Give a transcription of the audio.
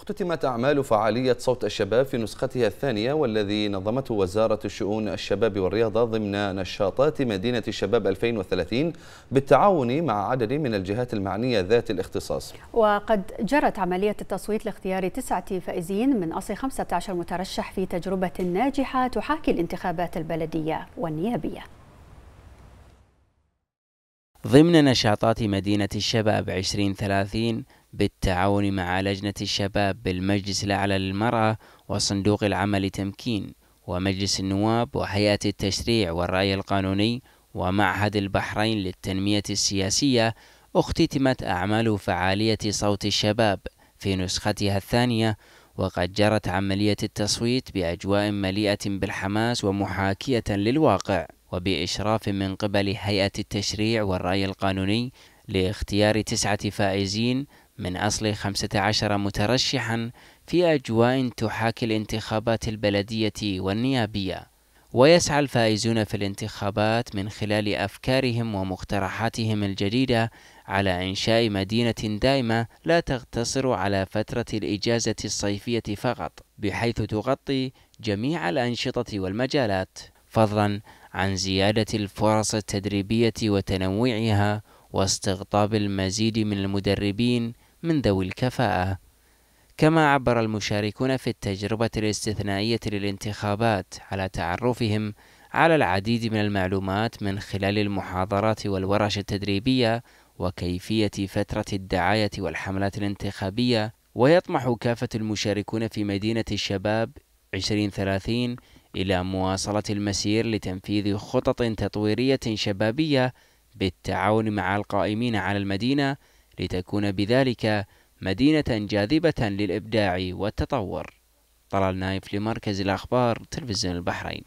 اختتمت أعمال فعالية صوت الشباب في نسختها الثانية والذي نظمته وزارة الشؤون الشباب والرياضة ضمن نشاطات مدينة الشباب 2030 بالتعاون مع عدد من الجهات المعنية ذات الاختصاص وقد جرت عملية التصويت لاختيار تسعة فائزين من أصل 15 مترشح في تجربة ناجحة تحاكي الانتخابات البلدية والنيابية ضمن نشاطات مدينة الشباب 2030 بالتعاون مع لجنة الشباب بالمجلس الأعلى للمرأة وصندوق العمل تمكين ومجلس النواب وهيئة التشريع والرأي القانوني ومعهد البحرين للتنمية السياسية اختتمت أعمال فعالية صوت الشباب في نسختها الثانية وقد جرت عملية التصويت بأجواء مليئة بالحماس ومحاكية للواقع وبإشراف من قبل هيئة التشريع والرأي القانوني لاختيار تسعة فائزين من أصل 15 مترشحا في أجواء تحاكي الانتخابات البلدية والنيابية ويسعى الفائزون في الانتخابات من خلال أفكارهم ومقترحاتهم الجديدة على إنشاء مدينة دائمة لا تقتصر على فترة الإجازة الصيفية فقط بحيث تغطي جميع الأنشطة والمجالات فضلا عن زيادة الفرص التدريبية وتنوعها واستقطاب المزيد من المدربين من ذوي الكفاءة كما عبر المشاركون في التجربة الاستثنائية للانتخابات على تعرفهم على العديد من المعلومات من خلال المحاضرات والورش التدريبية وكيفية فترة الدعاية والحملات الانتخابية ويطمح كافة المشاركون في مدينة الشباب 2030 إلى مواصلة المسير لتنفيذ خطط تطويرية شبابية بالتعاون مع القائمين على المدينة لتكون بذلك مدينة جاذبة للإبداع والتطور طلال نايف لمركز الأخبار تلفزيون البحرين